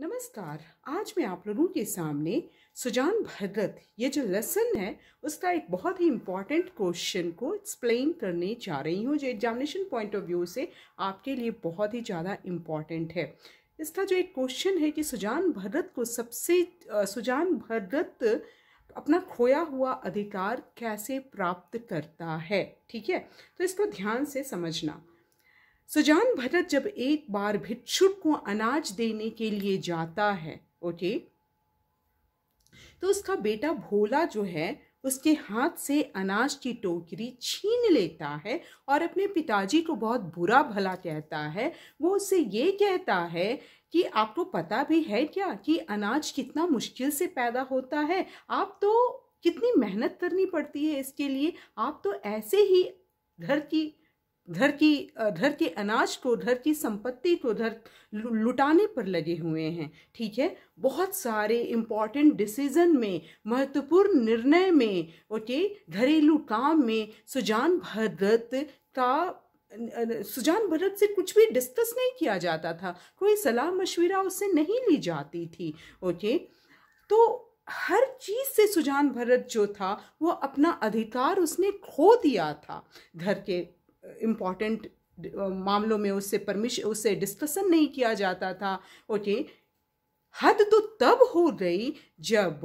नमस्कार आज मैं आप लोगों के सामने सुजान भगत ये जो लेसन है उसका एक बहुत ही इम्पॉर्टेंट क्वेश्चन को एक्सप्लेन करने जा रही हूँ जो एग्जामिनेशन पॉइंट ऑफ व्यू से आपके लिए बहुत ही ज़्यादा इम्पॉर्टेंट है इसका जो एक क्वेश्चन है कि सुजान भगत को सबसे सुजान भगत अपना खोया हुआ अधिकार कैसे प्राप्त करता है ठीक है तो इसको ध्यान से समझना सुजान भरत जब एक बार भिक्षुक को अनाज देने के लिए जाता है ओके तो उसका बेटा भोला जो है उसके हाथ से अनाज की टोकरी छीन लेता है और अपने पिताजी को बहुत बुरा भला कहता है वो उसे ये कहता है कि आपको पता भी है क्या कि अनाज कितना मुश्किल से पैदा होता है आप तो कितनी मेहनत करनी पड़ती है इसके लिए आप तो ऐसे ही घर की घर की घर के अनाज को घर की संपत्ति को धर लुटाने पर लगे हुए हैं ठीक है बहुत सारे इम्पॉर्टेंट डिसीजन में महत्वपूर्ण निर्णय में ओके घरेलू काम में सुजान भरत का सुजान भरत से कुछ भी डिस्कस नहीं किया जाता था कोई सलाह मशविरा उससे नहीं ली जाती थी ओके तो हर चीज से सुजान भरत जो था वो अपना अधिकार उसने खो दिया था घर के इम्पॉर्टेंट uh, मामलों में उससे परमिश उससे डिस्कसन नहीं किया जाता था ओके हद तो तब हो गई जब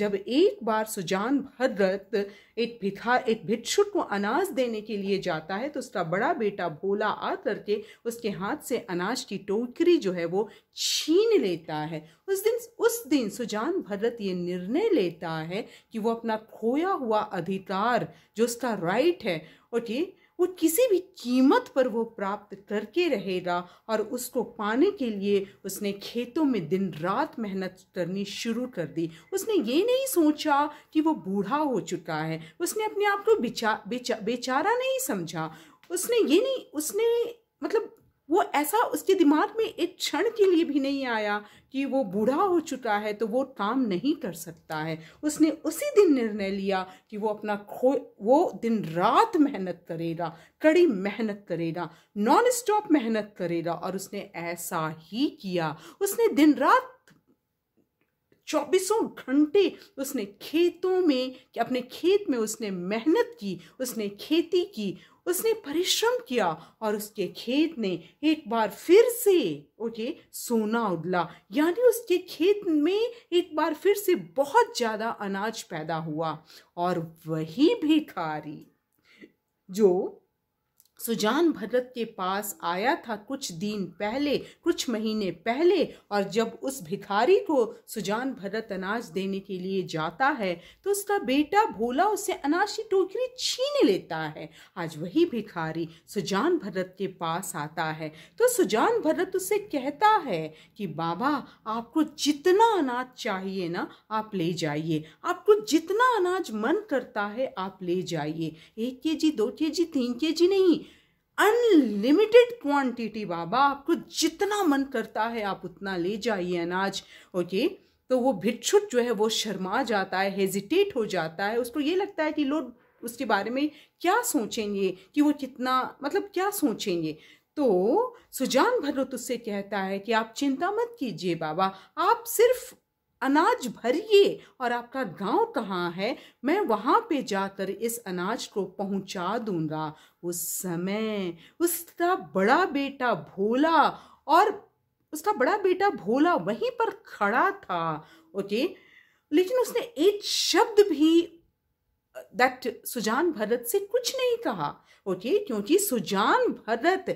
जब एक बार सुजान भद्रत एक भिखा एक भिक्षु को अनाज देने के लिए जाता है तो उसका बड़ा बेटा भोला आ करके उसके हाथ से अनाज की टोकरी जो है वो छीन लेता है उस दिन उस दिन सुजान भद्रत ये निर्णय लेता है कि वो अपना खोया हुआ अधिकार जो उसका राइट है ओके वो किसी भी कीमत पर वो प्राप्त करके रहेगा और उसको पाने के लिए उसने खेतों में दिन रात मेहनत करनी शुरू कर दी उसने ये नहीं सोचा कि वो बूढ़ा हो चुका है उसने अपने आप को बेचा बेचा बेचारा नहीं समझा उसने ये नहीं उसने मतलब वो ऐसा उसके दिमाग में एक क्षण के लिए भी नहीं आया कि वो बूढ़ा हो चुका है तो वो काम नहीं कर सकता है उसने उसी दिन निर्णय लिया कि वो अपना खो वो दिन रात मेहनत करेगा कड़ी मेहनत करेगा नॉन स्टॉप मेहनत करेगा और उसने ऐसा ही किया उसने दिन रात चौबीसों घंटे उसने खेतों में अपने खेत में उसने मेहनत की उसने खेती की उसने परिश्रम किया और उसके खेत ने एक बार फिर से ओके सोना उदला यानी उसके खेत में एक बार फिर से बहुत ज़्यादा अनाज पैदा हुआ और वही भिखारी जो सुजान भरत के पास आया था कुछ दिन पहले कुछ महीने पहले और जब उस भिखारी को सुजान भरत अनाज देने के लिए जाता है तो उसका बेटा भोला उसे अनाज की टोकरी छीन लेता है आज वही भिखारी सुजान भरत के पास आता है तो सुजान भरत उसे कहता है कि बाबा आपको जितना अनाज चाहिए ना आप ले जाइए आप आपको जितना अनाज मन करता है आप ले जाइए एक के जी दो के जी तीन के जी नहीं अनलिमिटेड क्वांटिटी बाबा आपको जितना मन करता है आप उतना ले जाइए अनाज ओके तो वो भिक्षुक जो है वो शर्मा जाता है हेजिटेट हो जाता है उसको ये लगता है कि लोग उसके बारे में क्या सोचेंगे कि वो कितना मतलब क्या सोचेंगे तो सुजान भरत उससे कहता है कि आप चिंता मत कीजिए बाबा आप सिर्फ अनाज भरिए और आपका गांव कहाँ है मैं वहाँ पे जाकर इस अनाज को पहुँचा दूंगा उस समय उसका बड़ा बेटा भोला और उसका बड़ा बेटा भोला वहीं पर खड़ा था ओके लेकिन उसने एक शब्द भी दैट सुजान भरत से कुछ नहीं कहा ओके क्योंकि सुजान भरत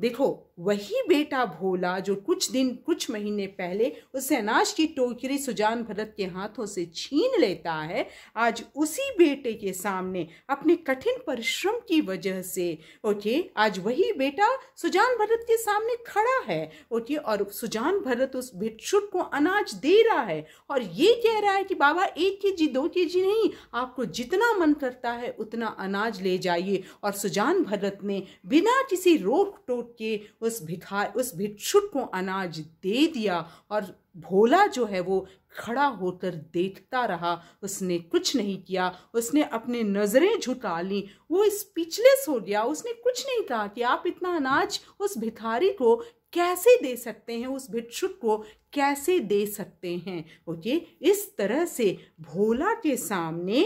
देखो वही बेटा भोला जो कुछ दिन कुछ महीने पहले उस अनाज की टोकरी सुजान भरत के हाथों से छीन लेता है आज उसी बेटे के सामने अपने कठिन परिश्रम की वजह से ओके आज वही बेटा सुजान भरत के सामने खड़ा है ओके और सुजान भरत उस भिक्षुक को अनाज दे रहा है और ये कह रहा है कि बाबा एक के जी दो के जी नहीं आपको जितना मन करता है उतना अनाज ले जाइए और सुजान भरत ने बिना किसी रोक टोक लोग के उस भिखा उस भिक्षुक को अनाज दे दिया और भोला जो है वो खड़ा होकर देखता रहा उसने कुछ नहीं किया उसने अपने नज़रें झुका ली वो स्पीचलेस हो गया उसने कुछ नहीं कहा कि आप इतना अनाज उस भिखारी को कैसे दे सकते हैं उस भिक्षुक को कैसे दे सकते हैं ओके इस तरह से भोला के सामने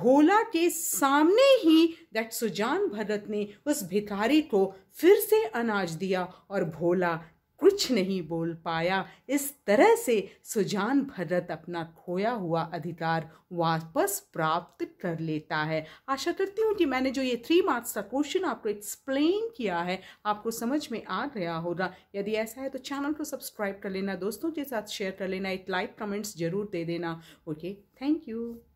भोला के सामने ही दैट सुजान भगत ने उस भिखारी को फिर से अनाज दिया और भोला कुछ नहीं बोल पाया इस तरह से सुजान भरत अपना खोया हुआ अधिकार वापस प्राप्त कर लेता है आशा करती हूँ कि मैंने जो ये थ्री मार्क्स का क्वेश्चन आपको एक्सप्लेन किया है आपको समझ में आ गया होगा यदि ऐसा है तो चैनल को सब्सक्राइब कर लेना दोस्तों के साथ शेयर कर लेना एक लाइक कमेंट्स जरूर दे देना ओके थैंक यू